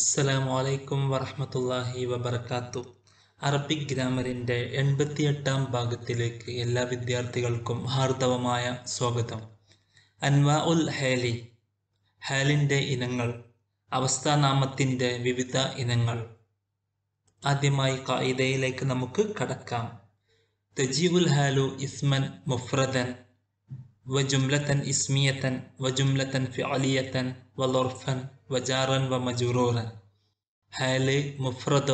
അസ്സലാമു അലൈക്കും വറഹമത്തല്ലാഹി വബർക്കാത്തു അറബിക് ഗ്രാമറിൻ്റെ എട്ടാം ഭാഗത്തിലേക്ക് എല്ലാ വിദ്യാർത്ഥികൾക്കും ഹാർദവമായ സ്വാഗതം അൻവാ ഉൽ ഹാലി ഹാലിൻ്റെ ഇനങ്ങൾ അവസ്ഥാനാമത്തിൻ്റെ വിവിധ ഇനങ്ങൾ ആദ്യമായി കായിതയിലേക്ക് നമുക്ക് കടക്കാം തജീബുൽ ഹാലു ഇസ്മൻ മുഫ്രദൻ وجملة اسمية وجملة فعلية وظرفا وجارا ومجرورا حال مفرد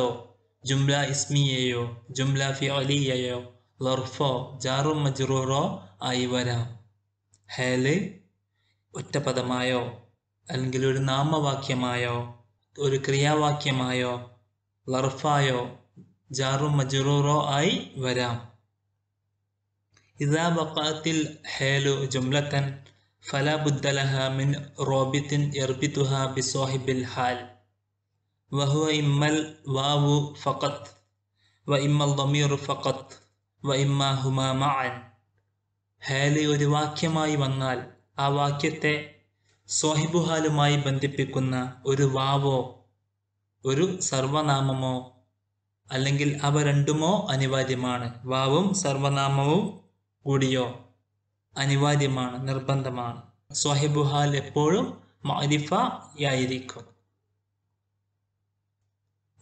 جملة اسمية جملة فعلية ظرف جار مجرور آي ورا حال اتبد مايو أنجل نام واكي مايو ഒരു വാക്യമായോ ലർഫായോ ജാറും മജുറൂറോ ആയി ورا إذا بقأت الحال جملة فلا بد لها من رابط يربطها بصاحب الحال وهو إما الواو فقط وإما الضمير فقط وإما هما معا ഹാല് ഒരു വാക്യമായി വന്നാൽ ആ വാക്യത്തെ സോഹിബുഹാലുമായി ബന്ധിപ്പിക്കുന്ന ഒരു വാവോ ഒരു സർവനാമമോ അല്ലെങ്കിൽ അവ രണ്ടുമോ അനിവാര്യമാണ് വാവും സർവനാമവും കൂടിയോ അനിവാര്യമാണ് നിർബന്ധമാണ് സ്വാഹിബുഹാൽ എപ്പോഴും മാരിഫയായിരിക്കും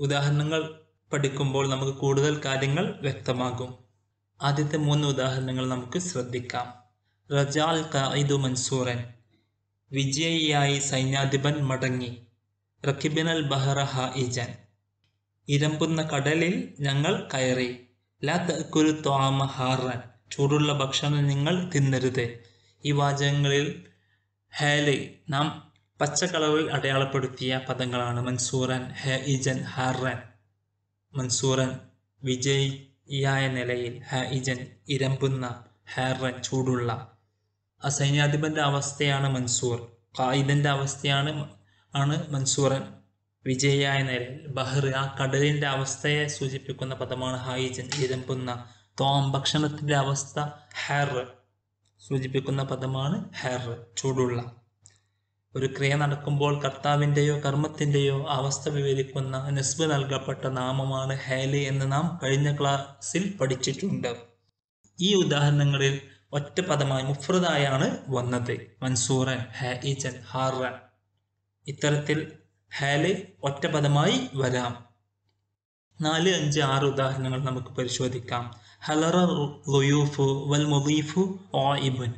ഉദാഹരണങ്ങൾ പഠിക്കുമ്പോൾ നമുക്ക് കൂടുതൽ കാര്യങ്ങൾ വ്യക്തമാകും ആദ്യത്തെ മൂന്ന് ഉദാഹരണങ്ങൾ നമുക്ക് ശ്രദ്ധിക്കാം റജാൽ കായിദു മൻസൂറൻ വിജയിയായി സൈന്യാധിപൻ മടങ്ങി റക്കിബിനൽ ബഹറ ഇജൻ ഇരമ്പുന്ന കടലിൽ ഞങ്ങൾ കയറി ലാ തക്കുരു ത്വാമ ഹാറൻ ചൂടുള്ള ഭക്ഷണം നിങ്ങൾ തിന്നരുത് ഈ വാചകങ്ങളിൽ ഹേലെ നാം കളറിൽ അടയാളപ്പെടുത്തിയ പദങ്ങളാണ് മൻസൂറൻ ഹെ ഇജൻ ഹാറൻ മൻസൂറൻ വിജയിയായ നിലയിൽ ഹ ഇജൻ ഇരമ്പുന്ന ഹാറൻ ചൂടുള്ള ആ സൈന്യാധിപന്റെ അവസ്ഥയാണ് മൻസൂർ കായിദന്റെ അവസ്ഥയാണ് ആണ് മൻസൂറൻ വിജയിയായ നിലയിൽ ബഹ്ർ ആ കടലിൻ്റെ അവസ്ഥയെ സൂചിപ്പിക്കുന്ന പദമാണ് ഹൈജൻ ഇരമ്പുന്ന തോം ഭക്ഷണത്തിൻ്റെ അവസ്ഥ ഹെർ സൂചിപ്പിക്കുന്ന പദമാണ് ഹെർ ചൂടുള്ള ഒരു ക്രിയ നടക്കുമ്പോൾ കർത്താവിൻ്റെയോ കർമ്മത്തിൻ്റെയോ അവസ്ഥ വിവരിക്കുന്ന നെസ്ബ് നൽകപ്പെട്ട നാമമാണ് ഹേലി എന്ന് നാം കഴിഞ്ഞ ക്ലാസ്സിൽ പഠിച്ചിട്ടുണ്ട് ഈ ഉദാഹരണങ്ങളിൽ ഒറ്റ പദമായി മുഫ്രദായാണ് വന്നത് മൻസൂറൻ ഹീച്ചൻ ഹാറൻ ഇത്തരത്തിൽ ഹേലി ഒറ്റ പദമായി വരാം നാല് അഞ്ച് ആറ് ഉദാഹരണങ്ങൾ നമുക്ക് പരിശോധിക്കാം ഹലറ ലുയൂഫു വൽ മുദീഫു ഓയിബുൻ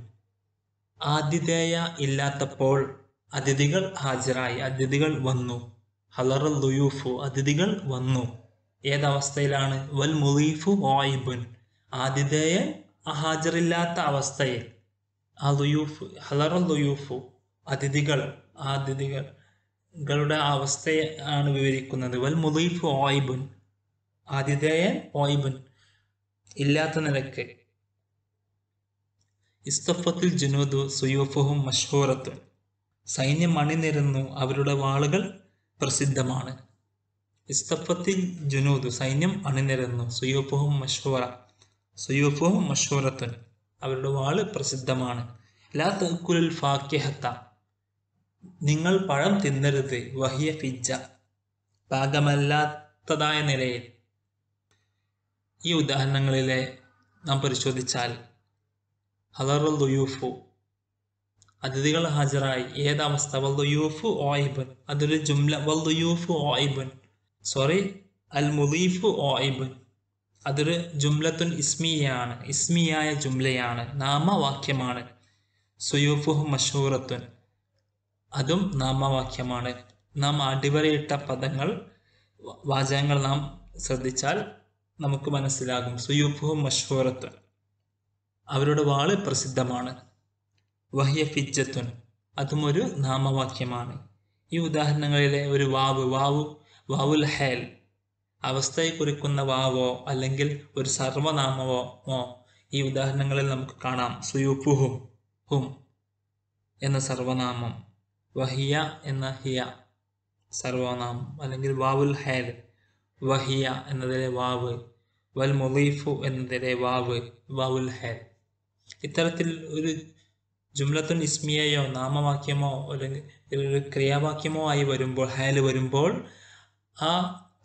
ആതിഥേയ ഇല്ലാത്തപ്പോൾ അതിഥികൾ ഹാജരായി അതിഥികൾ വന്നു ഹലറ ലുയൂഫു അതിഥികൾ വന്നു ഏതവസ്ഥയിലാണ് വൽ മുദീഫു ഓയിബുൻ ആതിഥേയൻ ഹാജറില്ലാത്ത അവസ്ഥയിൽ ആ ലുയൂഫ് ഹലറ ലുയൂഫു അതിഥികൾ അതിഥികൾ കളുടെ അവസ്ഥയാണ് വിവരിക്കുന്നത് വൽ മുദീഫ് ഓയിബുൻ ആതിഥേയൻ ഓയിബുൻ ഇല്ലാത്ത നിലക്ക് ഇസ്തഫത്തിൽ ജുനൂദു സുയൂഫുഹും മഷ്ഹൂറത്തും സൈന്യം അണിനിരന്നു അവരുടെ വാളുകൾ പ്രസിദ്ധമാണ് ഇസ്തഫത്തിൽ ജുനൂദു സൈന്യം അണിനിരന്നു സുയൂഫുഹും മഷ്ഹൂറ സുയൂഫുഹും മഷ്ഹൂറത്തുൻ അവരുടെ വാള് പ്രസിദ്ധമാണ് ലാ തക്കുലുൽ ഫാക്യഹത്ത നിങ്ങൾ പഴം തിന്നരുത് വഹിയ ഫിജ്ജ പാകമല്ലാത്തതായ നിലയിൽ ഈ ഉദാഹരണങ്ങളിലെ നാം പരിശോധിച്ചാൽ ഹദറുൽ ദുയൂഫു അതിഥികൾ ഹാജരായി ഏതവസ്ഥ വൽ ദുയൂഫു ഓയിബൻ അതൊരു ജുംല വൽ ദുയൂഫു ഓയിബൻ സോറി അൽ മുദീഫു ഓയിബൻ അതൊരു ജുംലത്തുൻ ഇസ്മിയാണ് ഇസ്മിയായ ജുംലയാണ് നാമവാക്യമാണ് സുയൂഫുഹു മഷൂറത്തുൻ അതും നാമവാക്യമാണ് നാം അടിവരയിട്ട പദങ്ങൾ വാചകങ്ങൾ നാം ശ്രദ്ധിച്ചാൽ നമുക്ക് മനസ്സിലാകും സുയൂഫും മഷൂറത്ത് അവരുടെ വാള് പ്രസിദ്ധമാണ് വഹിയ ഫിജ്ജത്തുൻ അതും ഒരു നാമവാക്യമാണ് ഈ ഉദാഹരണങ്ങളിലെ ഒരു വാവ് വാവു വാവുൽ ഹേൽ അവസ്ഥയെ കുറിക്കുന്ന വാവോ അല്ലെങ്കിൽ ഒരു സർവനാമവോ ഈ ഉദാഹരണങ്ങളിൽ നമുക്ക് കാണാം സുയൂഫുഹും ഹും എന്ന സർവനാമം വഹിയ എന്ന ഹിയ സർവനാമം അല്ലെങ്കിൽ വാവുൽ ഹേൽ വഹിയ എന്നതിലെ വാവ് വൽ മൊലീഫു എന്നതിലെ വാവ് വാവുൽ ഹെ ഇത്തരത്തിൽ ഒരു ജുംലത്തുൻ ഇസ്മിയയോ നാമവാക്യമോ അല്ലെങ്കിൽ ഒരു ക്രിയാവാക്യമോ ആയി വരുമ്പോൾ ഹാൽ വരുമ്പോൾ ആ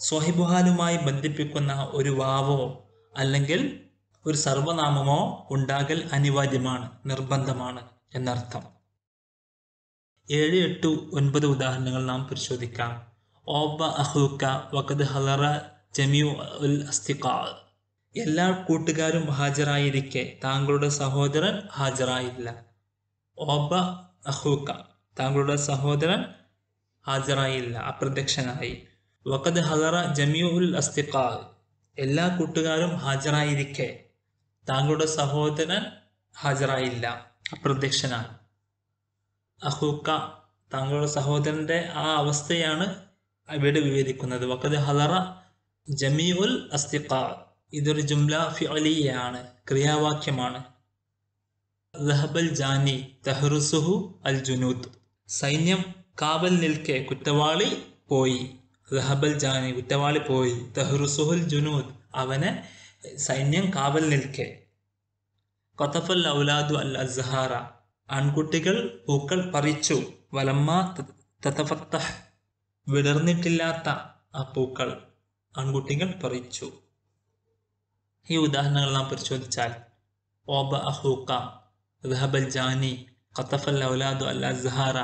സ്വഹിബുഹാലുമായി ബന്ധിപ്പിക്കുന്ന ഒരു വാവോ അല്ലെങ്കിൽ ഒരു സർവനാമമോ ഉണ്ടാകൽ അനിവാര്യമാണ് നിർബന്ധമാണ് എന്നർത്ഥം ഏഴ് എട്ട് ഒൻപത് ഉദാഹരണങ്ങൾ നാം പരിശോധിക്കാം ഓബ അഹുക്ക വക്കത് ഹലറ ജമിയു ഉൽ അസ്തിഖാ എല്ലാ കൂട്ടുകാരും ഹാജരായിരിക്കെ താങ്കളുടെ സഹോദരൻ ഹാജരായില്ല ഓബ അഹൂക്ക താങ്കളുടെ സഹോദരൻ ഹാജരായില്ല അപ്രത്യക്ഷനായി വക്കത് ഹലറ ജമിയു ഉൽ അസ്തിഖാ എല്ലാ കൂട്ടുകാരും ഹാജരായിരിക്കെ താങ്കളുടെ സഹോദരൻ ഹാജരായില്ല അപ്രത്യക്ഷനായി അഹൂക്ക താങ്കളുടെ സഹോദരന്റെ ആ അവസ്ഥയാണ് ഇവിടെ വിവരിക്കുന്നത് വക്കത് ഹലറ ജമീഉൽ ഉൽ അസ്തിഖ ഇതൊരു ജുംല ഫിഅലിയാണ് ക്രിയാവാക്യമാണ് ദഹബൽ ജാനി തഹ്റുസുഹു അൽ ജുനൂദ് സൈന്യം കാവൽ നിൽക്കെ കുറ്റവാളി പോയി ദഹബൽ ജാനി കുറ്റവാളി പോയി തഹ്റുസുഹുൽ ജുനൂദ് അവനെ സൈന്യം കാവൽ നിൽക്കെ കൊത്തഫൽ ഔലാദു അൽ അസ്ഹാറ ആൺകുട്ടികൾ പൂക്കൾ പറിച്ചു വലമ്മ തത്തഫത്തഹ് വിടർന്നിട്ടില്ലാത്ത ആ പൂക്കൾ ആൺകുട്ടികൾ പറിച്ചു ഈ ഉദാഹരണങ്ങൾ നാം പരിശോധിച്ചാൽ ഓബ അഹൂക്ക ദഹബൽ ജാനി ഖത്തഫൽ ഔലാദു അൽ അസ്ഹാറ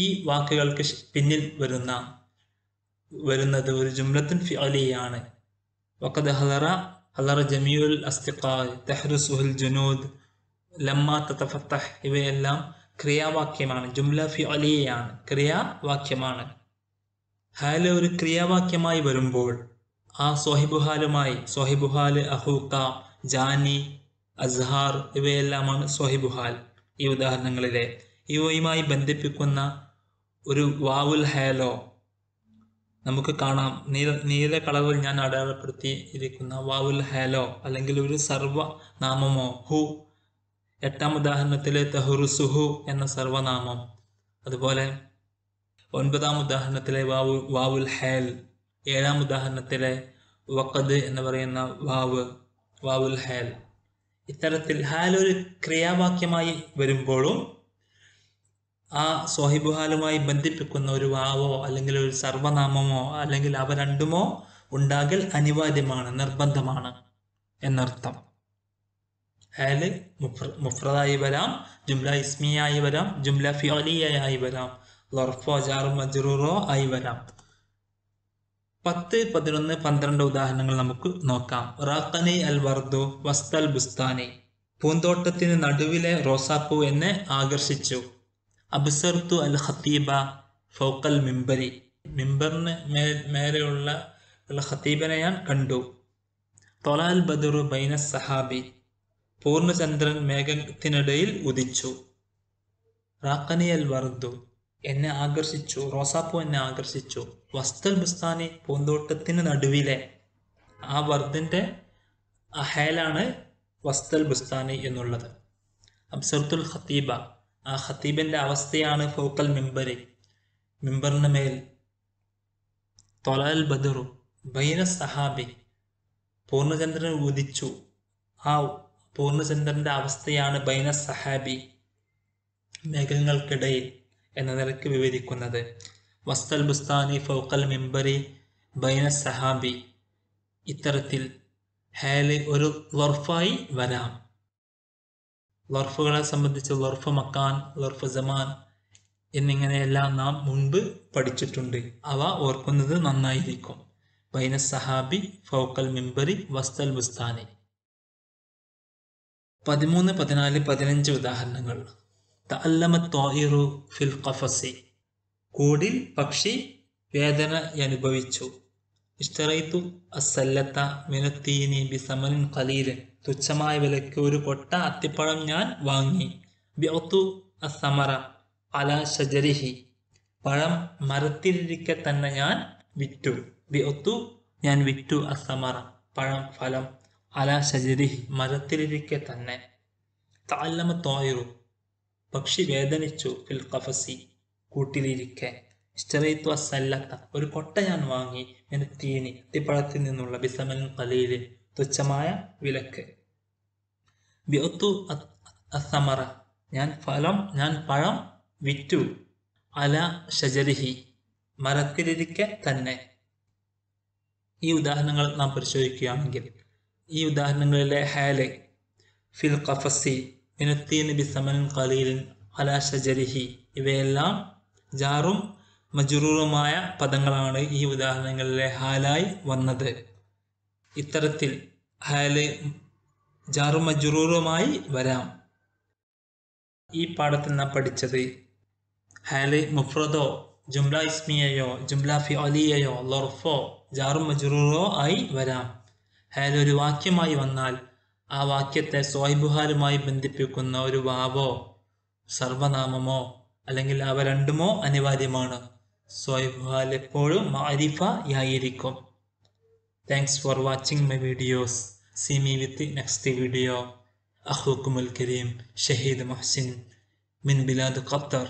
ഈ വാക്കുകൾക്ക് പിന്നിൽ വരുന്ന വരുന്നത് ഒരു ജുംലത്തിൻ ഫിഅലിയാണ് വക്കത് ഹലറ ഹലറ ജമീഉൽ അസ്തിഖാ തെഹ്റുസുഹുൽ ജുനൂദ് ലമ്മ തത്തഫത്തഹ് ഇവയെല്ലാം ക്രിയാവാക്യമാണ് ജുംല ഫിഅലിയാണ് ക്രിയാവാക്യമാണ് ഹാല് ഒരു ക്രിയാവാക്യമായി വരുമ്പോൾ ആ സ്വഹിബുഹാലുമായി സോഹിബുഹാല് അഹൂക്ക ജാനി അസ്ഹാർ ഇവയെല്ലാമാണ് സ്വഹിബുഹാൽ ഈ ഉദാഹരണങ്ങളിലെ ഇവയുമായി ബന്ധിപ്പിക്കുന്ന ഒരു വാവുൽ ഹാലോ നമുക്ക് കാണാം നീല നീല കളറിൽ ഞാൻ അടയാളപ്പെടുത്തിയിരിക്കുന്ന വാവുൽ ഹാലോ അല്ലെങ്കിൽ ഒരു സർവനാമമോ ഹു എട്ടാം ഉദാഹരണത്തിലെ തഹുറുസുഹു എന്ന സർവനാമം അതുപോലെ ഒൻപതാം ഉദാഹരണത്തിലെ വാവു വാവുൽ ഹേൽ ഏഴാം ഉദാഹരണത്തിലെ വക്കത് എന്ന് പറയുന്ന വാവ് വാവുൽ ഹേൽ ഇത്തരത്തിൽ ഹാൽ ഒരു ക്രിയാവാക്യമായി വരുമ്പോഴും ആ ഹാലുമായി ബന്ധിപ്പിക്കുന്ന ഒരു വാവോ അല്ലെങ്കിൽ ഒരു സർവനാമമോ അല്ലെങ്കിൽ അവ രണ്ടുമോ ഉണ്ടാകൽ അനിവാര്യമാണ് നിർബന്ധമാണ് എന്നർത്ഥം ഹാല് മുഫ്രദായി വരാം ജുംല ഇസ്മിയായി വരാം ജുംല ഫിയോലിയായി വരാം ലൊറഫോ ജാറും മജറൂറോ ആയി വരാം പത്ത് പതിനൊന്ന് പന്ത്രണ്ട് ഉദാഹരണങ്ങൾ നമുക്ക് നോക്കാം റാഖനി അൽ വർദു വസ്തൽ ബുസ്താനി പൂന്തോട്ടത്തിന് നടുവിലെ റോസാപ്പൂ എന്നെ ആകർഷിച്ചു അബ്സർത്തു അൽ ഖത്തീബ ഫോക്കൽ മിമ്പരി മിമ്പറിന് മേ മേലെയുള്ള അൽ ഖത്തീബനെ ഞാൻ കണ്ടു തൊലാൽ ബദുറു ബൈന സഹാബി പൂർണ്ണചന്ദ്രൻ മേഘത്തിനിടയിൽ ഉദിച്ചു റാഖനി അൽ വർദു എന്നെ ആകർഷിച്ചു റോസാപ്പൂ എന്നെ ആകർഷിച്ചു വസ്തൽ ബുസ്താനി പൂന്തോട്ടത്തിന് നടുവിലെ ആ വർദ്ധൻ്റെ അഹേലാണ് വസ്തൽ ബുസ്താനി എന്നുള്ളത് അബ്സർത്തുൽ ഖത്തീബ ആ ഖത്തീബിൻ്റെ അവസ്ഥയാണ് ഫോക്കൽ മെമ്പറി മെമ്പറിന് മേൽ തൊലാൽ ബദറു ബൈന സഹാബി പൂർണ്ണചന്ദ്രൻ ഉദിച്ചു ആ പൂർണ്ണചന്ദ്രൻ്റെ അവസ്ഥയാണ് ബൈന സഹാബി മേഘങ്ങൾക്കിടയിൽ എന്ന നിലയ്ക്ക് വിവരിക്കുന്നത് വസ്തൽ ബുസ്താനി ഫൗക്കൽ മിംബറി ബൈന സഹാബി ഇത്തരത്തിൽ ഹേലെ ഒരു വർഫായി വരാം വർഫുകളെ സംബന്ധിച്ച് വർഫ് മക്കാൻ വർഫ് ജമാൻ എന്നിങ്ങനെയെല്ലാം നാം മുൻപ് പഠിച്ചിട്ടുണ്ട് അവ ഓർക്കുന്നത് നന്നായിരിക്കും ബൈന സഹാബി ഫൗക്കൽ മിംബറി വസ്തൽ ബുസ്താനി പതിമൂന്ന് പതിനാല് പതിനഞ്ച് ഉദാഹരണങ്ങൾ തഅല്ലമ തോയിറു ഫിൽ ഖഫസി കൂടിൽ പക്ഷി വേദന അനുഭവിച്ചു ഇഷ്ടറൈത്തു അസല്ലത്ത മിനത്തീനി ബിസമനിൻ കലീലൻ തുച്ഛമായ വിലയ്ക്ക് ഒരു കൊട്ട അത്തിപ്പഴം ഞാൻ വാങ്ങി ബ്യൗത്തു അസമറ അല ഷജരിഹി പഴം മരത്തിലിരിക്കെ തന്നെ ഞാൻ വിറ്റു ബ്യൗത്തു ഞാൻ വിറ്റു അസമറ പഴം ഫലം അല ഷജരിഹി മരത്തിലിരിക്കെ തന്നെ താല്ലമ തോയറു പക്ഷി വേദനിച്ചു ഫിൽ കഫസി കൂട്ടിലിരിക്കെ ഇഷ്ടറയിത്വ ഒരു കൊട്ട ഞാൻ വാങ്ങി എന്ന് തീനി അത്തിപ്പഴത്തിൽ നിന്നുള്ള ബിസമൻ കലയിലെ തുച്ഛമായ വിലക്ക് ബിഒത്തു അസമറ ഞാൻ ഫലം ഞാൻ പഴം വിറ്റു അല ഷജരിഹി മരത്തിലിരിക്കെ തന്നെ ഈ ഉദാഹരണങ്ങൾ നാം പരിശോധിക്കുകയാണെങ്കിൽ ഈ ഉദാഹരണങ്ങളിലെ ഹാലെ ഫിൽ കഫസി ബി സമനൻ കലീലിൻ അലാ ഷജരിഹി ഇവയെല്ലാം ജാറും മജുറൂറുമായ പദങ്ങളാണ് ഈ ഉദാഹരണങ്ങളിലെ ഹാലായി വന്നത് ഇത്തരത്തിൽ ഹാല് ജാറും മജുറൂറുമായി വരാം ഈ പാഠത്തിൽ നാം പഠിച്ചത് ഹാല് മുഫ്രദോ ജുംല ഇസ്മിയയോ ജുംല ഫി അലിയയോ ലൊർഫോ ജാറും മജുറൂറോ ആയി വരാം ഹാൽ ഒരു വാക്യമായി വന്നാൽ ആ വാക്യത്തെ സ്വാഹിബുഹാരുമായി ബന്ധിപ്പിക്കുന്ന ഒരു വാവോ സർവനാമമോ അല്ലെങ്കിൽ അവ രണ്ടുമോ അനിവാര്യമാണ് സ്വാഹിബുഹാൽ എപ്പോഴും മാരിഫ ആയിരിക്കും thanks for watching my videos see me with next video അഹുക്കുമുൽ കരീം ഷഹീദ് മഹ്സിൻ മിൻ ബിലാദ് ഖത്തർ